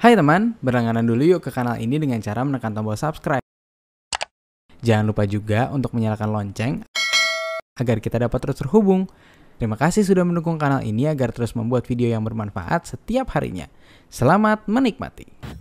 Hai teman, berlangganan dulu yuk ke kanal ini dengan cara menekan tombol subscribe. Jangan lupa juga untuk menyalakan lonceng agar kita dapat terus terhubung. Terima kasih sudah mendukung kanal ini agar terus membuat video yang bermanfaat setiap harinya. Selamat menikmati.